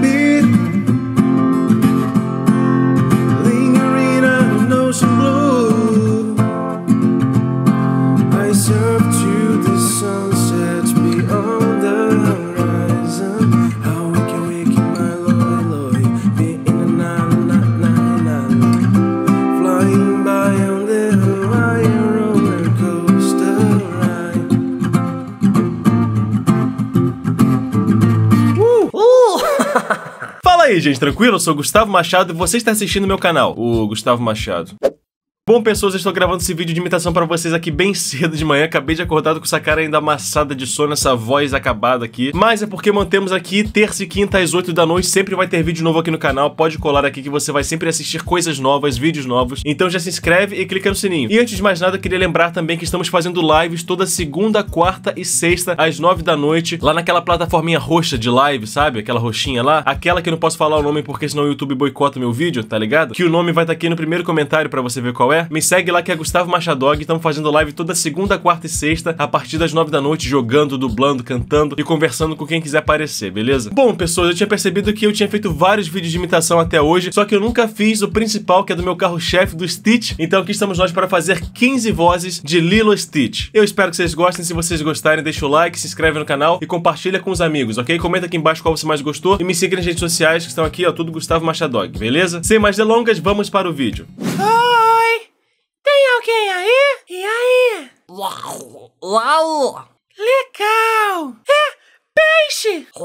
beer. E aí, gente, tranquilo? Eu sou o Gustavo Machado e você está assistindo o meu canal, o Gustavo Machado. Bom, pessoas, eu estou gravando esse vídeo de imitação para vocês aqui bem cedo de manhã. Acabei de acordar com essa cara ainda amassada de sono, essa voz acabada aqui. Mas é porque mantemos aqui terça e quinta às 8 da noite. Sempre vai ter vídeo novo aqui no canal. Pode colar aqui que você vai sempre assistir coisas novas, vídeos novos. Então já se inscreve e clica no sininho. E antes de mais nada, queria lembrar também que estamos fazendo lives toda segunda, quarta e sexta às 9 da noite, lá naquela plataforminha roxa de live, sabe? Aquela roxinha lá. Aquela que eu não posso falar o nome porque senão o YouTube boicota meu vídeo, tá ligado? Que o nome vai estar tá aqui no primeiro comentário para você ver qual é me segue lá que é Gustavo Machadog. Estamos fazendo live toda segunda, quarta e sexta, a partir das nove da noite, jogando, dublando, cantando e conversando com quem quiser aparecer, beleza? Bom, pessoas, eu tinha percebido que eu tinha feito vários vídeos de imitação até hoje, só que eu nunca fiz o principal, que é do meu carro-chefe, do Stitch. Então aqui estamos nós para fazer 15 vozes de Lilo Stitch. Eu espero que vocês gostem. Se vocês gostarem, deixa o like, se inscreve no canal e compartilha com os amigos, ok? Comenta aqui embaixo qual você mais gostou e me siga nas redes sociais que estão aqui, ó, tudo Gustavo Machadog, beleza? Sem mais delongas, vamos para o vídeo. Ah! alguém aí? E aí? Uau! Uau! Legal! É, peixe!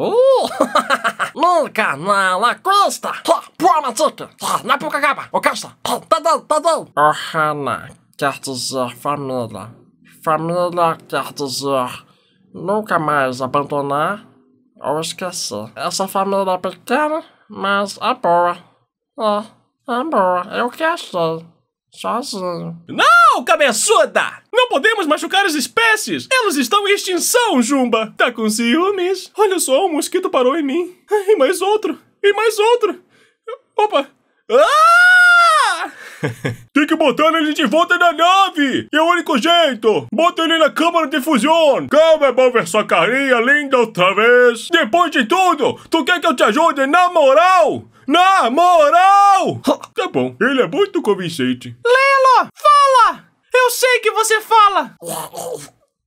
Uh! Nunca não acosta! Pô, matica! Na boca acaba! O casta! Tá dando, tá dando! Ohana quer dizer família. Família quer dizer nunca mais abandonar ou esquecer. Essa família é pequena, mas é boa. É. Amor, ah, eu que achei. É sozinho. Não, cabeçuda! Não podemos machucar as espécies! Elas estão em extinção, Jumba! Tá com ciúmes? Olha só, um mosquito parou em mim. E mais outro! E mais outro! Opa! Ah! Tem que botar ele de volta na nave! É o único jeito! Bota ele na câmara de fusão! Calma, é bom ver sua carinha linda outra vez! Depois de tudo, tu quer que eu te ajude na moral? Na moral! Tá bom, ele é muito convincente. Lelo, fala! Eu sei que você fala!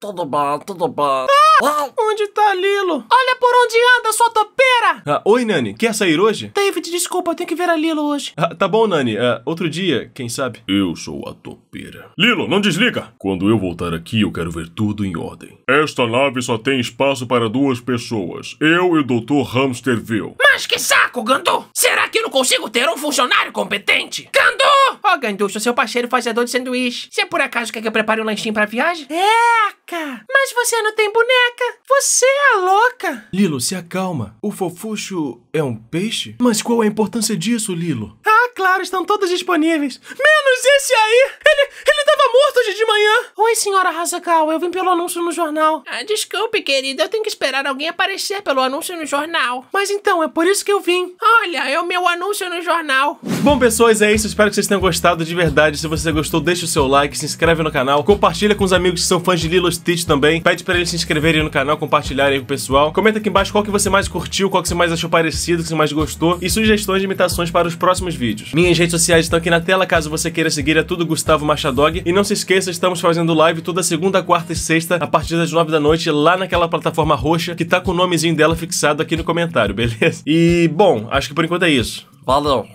Tudo bom, tudo bom. Ah, Uau. onde tá Lilo? Olha por onde anda, sua topeira! Ah, oi, Nani. Quer sair hoje? David, desculpa, eu tenho que ver a Lilo hoje. Ah, tá bom, Nani. Ah, outro dia, quem sabe? Eu sou a topeira. Lilo, não desliga! Quando eu voltar aqui, eu quero ver tudo em ordem. Esta nave só tem espaço para duas pessoas. Eu e o Dr. Hamsterville. Mas que saco, Gandu! Será que não consigo ter um funcionário competente? Gandu! Logan, do seu parceiro fazedor de sanduíche. Você por acaso quer que eu prepare um lanchinho pra viagem? Eca! Mas você não tem boneca. Você é louca. Lilo, se acalma. O fofuxo é um peixe? Mas qual é a importância disso, Lilo? Ah, claro, estão todos disponíveis. Menos esse aí! Ele, ele tava morto hoje de manhã! Oi, senhora Hasakawa, eu vim pelo anúncio no jornal. Ah, desculpe, querida, eu tenho que esperar alguém aparecer pelo anúncio no jornal. Mas então, é por isso que eu vim. Olha, é o meu anúncio no jornal. Bom, pessoas, é isso. Espero que vocês tenham gostado de verdade. Se você gostou, deixa o seu like, se inscreve no canal, compartilha com os amigos que são fãs de Lilo Stitch também. Pede pra eles se inscreverem no canal, compartilharem com o pessoal. Comenta aqui embaixo qual que você mais curtiu, qual que você mais achou parecido, que você mais gostou e sugestões de imitações para os próximos vídeos. Minhas redes sociais estão aqui na tela, caso você queira seguir é tudo Gustavo Machadog. E não se esqueça, estamos fazendo live toda segunda, quarta e sexta, a partir das nove da noite, lá naquela plataforma roxa, que tá com o nomezinho dela fixado aqui no comentário, beleza? E, bom, acho que por enquanto é isso. Valeu!